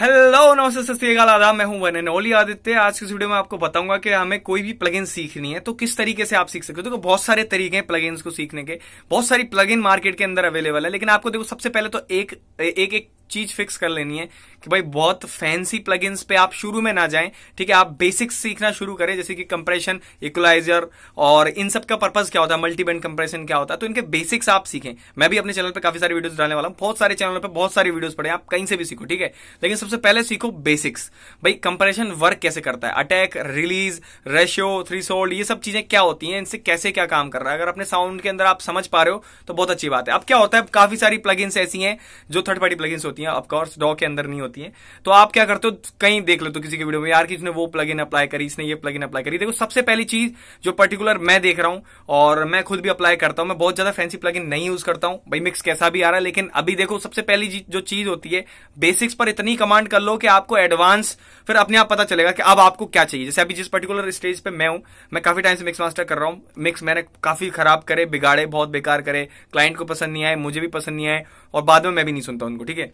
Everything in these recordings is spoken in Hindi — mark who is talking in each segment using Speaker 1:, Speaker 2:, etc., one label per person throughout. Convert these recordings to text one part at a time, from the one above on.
Speaker 1: हेलो नमस्ते सत्यकाल आदाब मैं हूं वन एंड ओली आदित्य आज के वीडियो में आपको बताऊंगा कि हमें कोई भी प्लगइन सीखनी है तो किस तरीके से आप सीख सकते हो देखो बहुत सारे तरीके हैं प्लगइन्स को सीखने के बहुत सारी प्लगइन मार्केट के अंदर अवेलेबल है लेकिन आपको देखो सबसे पहले तो एक एक एक चीज फिक्स कर लेनी है कि भाई बहुत फैंसी प्लग पे आप शुरू में ना जाएं ठीक है आप बेसिक्स सीखना शुरू करें जैसे कि कंप्रेशन इक्वलाइजर और इन सब का पर्पज क्या होता है मल्टीबैंड कंप्रेशन क्या होता है तो इनके बेसिक्स आप सीखें मैं भी अपने चैनल पर काफी सारी वीडियोस डालने वाला हूं बहुत सारे चैनल पर बहुत सारी वीडियो पढ़े आप कहीं से भी सीखो ठीक है लेकिन सबसे पहले सीखो बेसिक्स भाई कंप्रेशन वर्क कैसे करता है attack release ratio threshold ये सब चीजें क्या होती हैं इनसे कैसे क्या काम कर रहा है अगर अपने साउंड के अंदर आप समझ पा रहे हो तो बहुत अच्छी बात है अब क्या होता है काफी सारी प्लगइन्स ऐसी हैं जो थर्ड पार्टी प्लगइन्स होती है होती हैं अफकोर्स डॉ के अंदर नहीं होती हैं तो आप क्या करते हो कहीं देख लेते हो किसी की वीडियो में यार किसने वो प्लग इन अप्लाई करी इसने ये प्लग इन अप्लाई करी देखो सबसे पहली चीज जो पर्टिकुलर मैं देख रहा हूं और मैं खुद भी अप्लाई करता हूं मैं बहुत ज्यादा फैंसी प्लग नहीं यूज करता हूं भाई मिक्स कैसा भी आ रहा है लेकिन अभी देखो सबसे पहली जो चीज होती है बेसिक्स पर इतनी कमांड कर लो कि आपको एडवांस फिर अपने आप पता चलेगा कि अब आपको क्या चाहिए जैसे अभी जिस पर्टिकुलर स्टेज पर मैं हूं मैं काफी टाइम से मिक्स मास्टर कर रहा हूं मिक्स मैंने काफी खराब करे बिगाड़े बहुत बेकार करे क्लाइंट को पसंद नहीं आए मुझे भी पसंद नहीं आए और बाद में मैं भी नहीं सुनता उनको ठीक है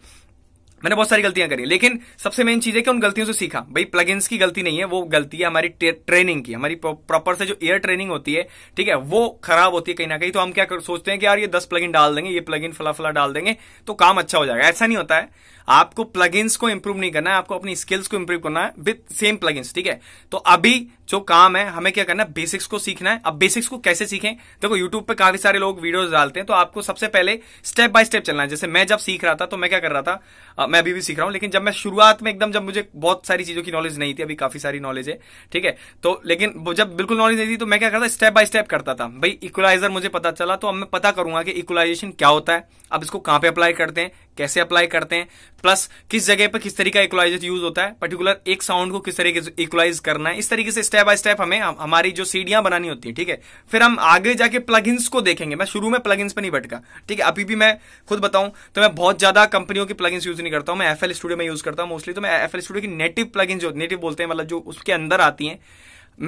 Speaker 1: मैंने बहुत सारी गलतियां करी लेकिन सबसे मेन चीज है कि उन गलतियों से सीखा भाई प्लग की गलती नहीं है वो गलती है हमारी ट्रेनिंग की हमारी प्रॉपर से जो एयर ट्रेनिंग होती है ठीक है वो खराब होती है कहीं ना कहीं तो हम क्या कर, सोचते हैं कि यार ये दस प्लग डाल देंगे ये प्लग फला फला डाल देंगे तो काम अच्छा हो जाएगा ऐसा नहीं होता है आपको प्लगइन्स को इंप्रूव नहीं करना है आपको अपनी स्किल्स को इंप्रूव करना है विथ सेम प्लगइन्स ठीक है तो अभी जो काम है हमें क्या करना है बेसिक्स को सीखना है अब बेसिक्स को कैसे सीखें देखो यूट्यूब पे काफी सारे लोग वीडियोस डालते हैं तो आपको सबसे पहले स्टेप बाय स्टेप चलना है जैसे मैं जब सीख रहा था तो मैं क्या कर रहा था आ, मैं अभी भी सीख रहा हूं लेकिन जब मैं शुरुआत में एकदम जब मुझे बहुत सारी चीजों की नॉलेज नहीं थी अभी काफी सारी नॉलेज है ठीक है तो लेकिन जब बिल्कुल नॉलेज नहीं थी तो मैं क्या करता स्टेप बाय स्टेप करता था भाई इक्वलाइजर मुझे पता चला तो अब मैं पता करूंगा कि इक्वलाइजेशन क्या होता है अब इसको कहां पे अप्लाई करते हैं कैसे अप्लाई करते हैं प्लस किस जगह पर किस तरीके का इक्वलाइजर यूज होता है पर्टिकुलर एक साउंड को किस तरीके से इक्वलाइज करना है इस तरीके से स्टेप बाय स्टेप हमें हमारी जो सीडियां बनानी होती है ठीक है फिर हम आगे जाके प्लग को देखेंगे मैं शुरू में प्लग पर नहीं भटका ठीक है अभी भी मैं खुद बताऊं तो मैं बहुत ज्यादा कंपनियों के प्लग यूज नहीं करता हूं मैं एफ स्टूडियो में यूज करता हूं मोस्टली तो मैं एफ स्टूडियो की नेटिव प्लग जो नेटिव बोलते हैं मतलब जो उसके अंदर आती है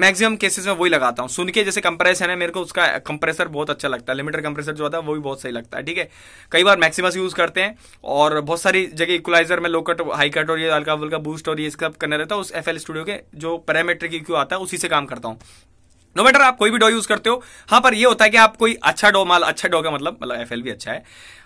Speaker 1: मैक्सिमम केसेस में वही लगाता हूँ सुन के जैसे कंप्रेसर है मेरे को उसका कंप्रेसर बहुत अच्छा लगता है लिमिटर कंप्रेसर जो आता है वो भी बहुत सही लगता है ठीक है कई बार मैक्सिमस यूज करते हैं और बहुत सारी जगह इक्वलाइजर में लो कट हाई कट और ये हल्का फुल्का बूस्ट और ये सब करने रहता है उस एफ स्टूडियो के जो पैरामीटर की क्यों आता है उसी से काम करता हूँ नो मैटर आप कोई भी डॉ यूज करते हो हाँ पर ये होता है कि आप कोई अच्छा डो माल अच्छा डॉ का मतलब मतलब एफ भी अच्छा है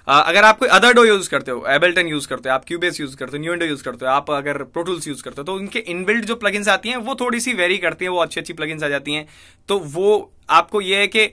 Speaker 1: आ, अगर आप कोई अदर डो यूज करते हो एबल्टन यूज करते हो आप क्यूबेस यूज करते हो न्यू यूज करते हो आप अगर प्रोटूल्स यूज करते हो तो उनके इनबिल्ड जो प्लगइन्स आती हैं वो थोड़ी सी वेरी करती हैं वो अच्छी अच्छी प्लगइन्स आ जाती हैं तो वो आपको ये है कि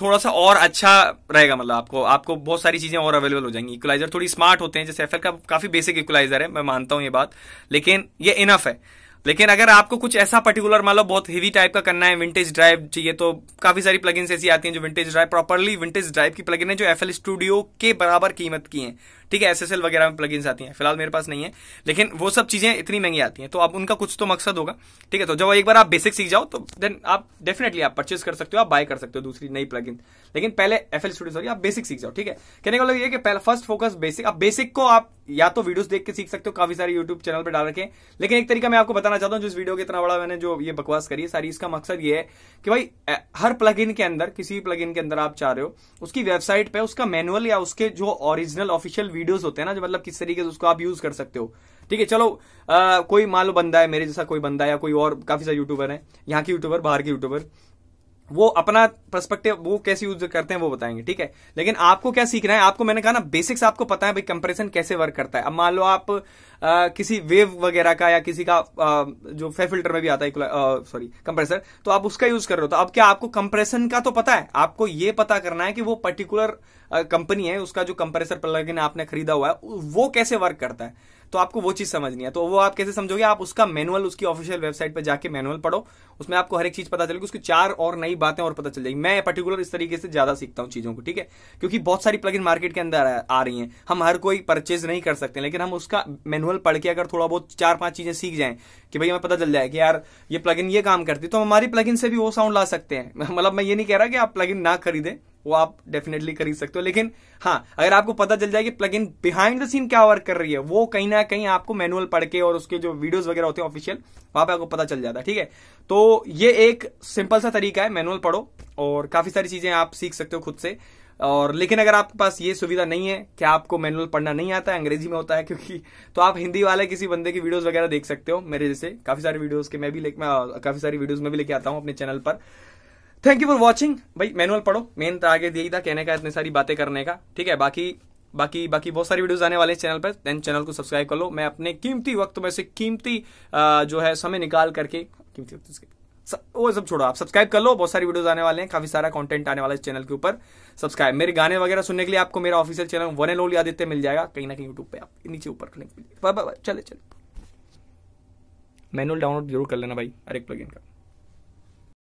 Speaker 1: थोड़ा सा और अच्छा रहेगा मतलब आपको आपको बहुत सारी चीज़ें और अवेलेबल हो जाएंगी इक्वलाइजर थोड़ी स्मार्ट होते हैं जैसे एफ का काफ़ी बेसिक इक्वलाइजर है मैं मानता हूँ ये बात लेकिन ये इनफ है लेकिन अगर आपको कुछ ऐसा पर्टिकुलर मान लो बहुत हेवी टाइप का करना है विंटेज ड्राइव चाहिए तो काफी सारी प्लगइन्स ऐसी आती हैं जो vintage drive properly vintage drive की प्लगइन है जो एफ स्टूडियो के बराबर कीमत की है ठीक है एस वगैरह में प्लगइन्स आती हैं फिलहाल मेरे पास नहीं है लेकिन वो सब चीजें इतनी महंगी आती हैं तो अब उनका कुछ तो मकसद होगा ठीक है तो जब एक बार आप बेसिक सीख जाओ तो देन आप डेफिनेटली आप परचेज कर सकते हो आप बाय कर सकते हो दूसरी नई प्लग लेकिन पहले एफ एल स्टूडियो आप बेसिक सीख जाओ ठीक है कहने का मतलब ये कि पहला फर्स्ट फोकस बेसिक आप बेसिक को आप या तो वीडियोस देख के सीख सकते हो काफी सारे यूट्यूब चैनल पर डाल रखे लेकिन एक तरीका मैं आपको बताना चाहता हूँ जिस वीडियो के इतना बड़ा मैंने जो ये बकवास करी है सारी इसका मकसद ये है कि भाई हर प्लग के अंदर किसी भी प्लग के अंदर आप चाह रहे हो उसकी वेबसाइट पर उसका मैनुअल या उसके जो ऑरिजिनल ऑफिशियल वीडियोस होते हैं ना जो मतलब किस तरीके से उसको आप यूज कर सकते हो ठीक है चलो आ, कोई मान लो बंदा है मेरे जैसा कोई बंदा है या कोई और काफी सारे यूट्यूबर है यहाँ के यूट्यूबर बाहर के यूट्यूबर वो अपना पर्सपेक्टिव वो कैसे यूज करते हैं वो बताएंगे ठीक है लेकिन आपको क्या सीखना है आपको मैंने कहा ना बेसिक्स आपको पता है भाई कंपेरिजन कैसे वर्क करता है अब मान लो आप आ, किसी वेव वगैरह का या किसी का आ, जो फे फिल्टर में भी आता है सॉरी कंप्रेसर तो आप उसका यूज कर रहे हो तो अब क्या आपको कंप्रेशन का तो पता है आपको ये पता करना है कि वो पर्टिकुलर कंपनी है उसका जो कंप्रेसर इन आपने खरीदा हुआ है वो कैसे वर्क करता है तो आपको वो चीज समझनी है तो वो आप कैसे समझोगे आप उसका मैनुअल उसकी ऑफिशियल वेबसाइट पर जाके मैनुअल पढ़ो उसमें आपको हर एक चीज पता चलेगी उसकी चार और नई बातें और पता चल जाएगी मैं पर्टिकुलर इस तरीके से ज्यादा सीखता हूँ चीजों को ठीक है क्योंकि बहुत सारी प्लग मार्केट के अंदर आ रही है हम हर कोई परचेज नहीं कर सकते लेकिन हम उसका मैनुअल पढ़ के अगर थोड़ा बहुत चार पांच चीजें सीख जाए कि भाई हमें पता चल जाए कि यार ये प्लग ये काम करती है तो हमारी प्लग से भी वो साउंड ला सकते हैं मतलब मैं ये नहीं कह रहा कि आप प्लग ना खरीदें वो आप डेफिनेटली कर ही सकते हो लेकिन हाँ अगर आपको पता चल जाए कि plug in behind the scene क्या वर्क कर रही है वो कहीं ना कहीं आपको मैनुअल पढ़ के और उसके जो वीडियोस वगैरह होते हैं ऑफिशियल वहां पे आपको पता चल जाता है ठीक है तो ये एक सिंपल सा तरीका है मैनुअल पढ़ो और काफी सारी चीजें आप सीख सकते हो खुद से और लेकिन अगर आपके पास ये सुविधा नहीं है कि आपको मैनुअल पढ़ना नहीं आता है अंग्रेजी में होता है क्योंकि तो आप हिंदी वाले किसी बंदे की वीडियोस वगैरह देख सकते हो मेरे जैसे काफी सारे वीडियोस के मैं भी मैं काफी सारी वीडियोस में भी लेके आता हूँ अपने चैनल पर थैंक यू फॉर वॉचिंग भाई मैनुअल पढ़ो मेन तो आगे यही था कहने का इतनी सारी बातें करने का ठीक है बाकी बाकी बाकी बहुत सारी वीडियोस आने वाले हैं चैनल पर देन चैनल को सब्सक्राइब कर लो मैं अपने कीमती वक्त में से कीमती जो है समय निकाल करके कीमती वक्त वो सब छोड़ो आप सब्सक्राइब कर लो बहुत सारी वीडियोस आने वाले हैं काफी सारा कंटेंट आने वाला है चैनल के ऊपर सब्सक्राइब मेरे गाने वगैरह सुनने के लिए आपको मेरा official channel one and only Aditya मिल जाएगा कहीं ना कहीं यूट्यूब पे आप नीचे ऊपर क्लिक चले चले मैनुअल डाउनलोड जरूर कर लेना भाई हर एक प्लगइन का